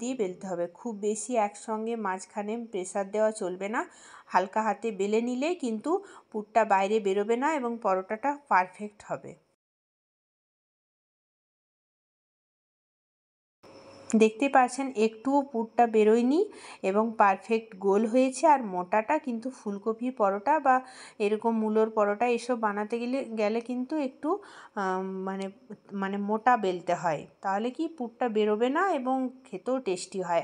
দিয়ে বেলতে হবে খুব বেশি একসঙ্গে মাঝখানে প্রেসার দেওয়া চলবে না হালকা হাতে বেলে নিলেই কিন্তু পুরটা বাইরে বেরোবে না এবং পরোটাটা পারফেক্ট হবে দেখতে পাচ্ছেন একটুও পুরটা বেরোয়নি এবং পারফেক্ট গোল হয়েছে আর মোটাটা কিন্তু ফুলকপির পরোটা বা এরকম মূলোর পরোটা এসব বানাতে গেলে গেলে কিন্তু একটু মানে মানে মোটা বেলতে হয় তাহলে কি পুরটা বেরোবে না এবং খেতেও টেস্টি হয়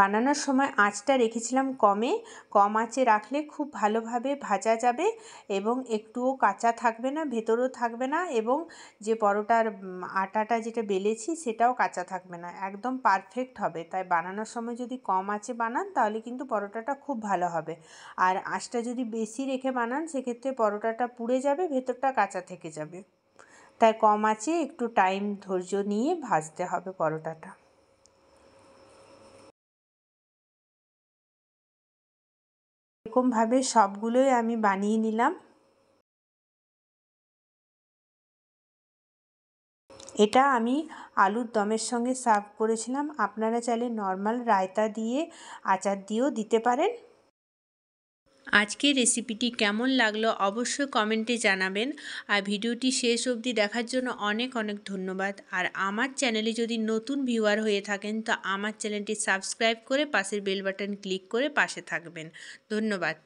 বানানোর সময় আঁচটা রেখেছিলাম কমে কম আঁচে রাখলে খুব ভালোভাবে ভাজা যাবে এবং একটুও কাঁচা থাকবে না ভেতরও থাকবে না এবং যে পরোটার আটাটা যেটা বেলেছি সেটাও কাঁচা থাকবে না একদম পারফেক্ট হবে তাই বানানোর সময় যদি কম আঁচে বানান তাহলে কিন্তু পরোটাটা খুব ভালো হবে আর আঁচটা যদি বেশি রেখে বানান সেক্ষেত্রে পরোটাটা পুড়ে যাবে ভেতরটা কাঁচা থেকে যাবে তাই কম আঁচে একটু টাইম ধৈর্য নিয়ে ভাজতে হবে পরোটাটা এরকমভাবে সবগুলোই আমি বানিয়ে নিলাম এটা আমি আলুর দমের সঙ্গে সার্ভ করেছিলাম আপনারা চাইলে নর্মাল রায়তা দিয়ে আচার দিয়েও দিতে পারেন আজকের রেসিপিটি কেমন লাগলো অবশ্যই কমেন্টে জানাবেন আর ভিডিওটি শেষ অবধি দেখার জন্য অনেক অনেক ধন্যবাদ আর আমার চ্যানেলে যদি নতুন ভিউয়ার হয়ে থাকেন তো আমার চ্যানেলটি সাবস্ক্রাইব করে পাশের বেল বাটন ক্লিক করে পাশে থাকবেন ধন্যবাদ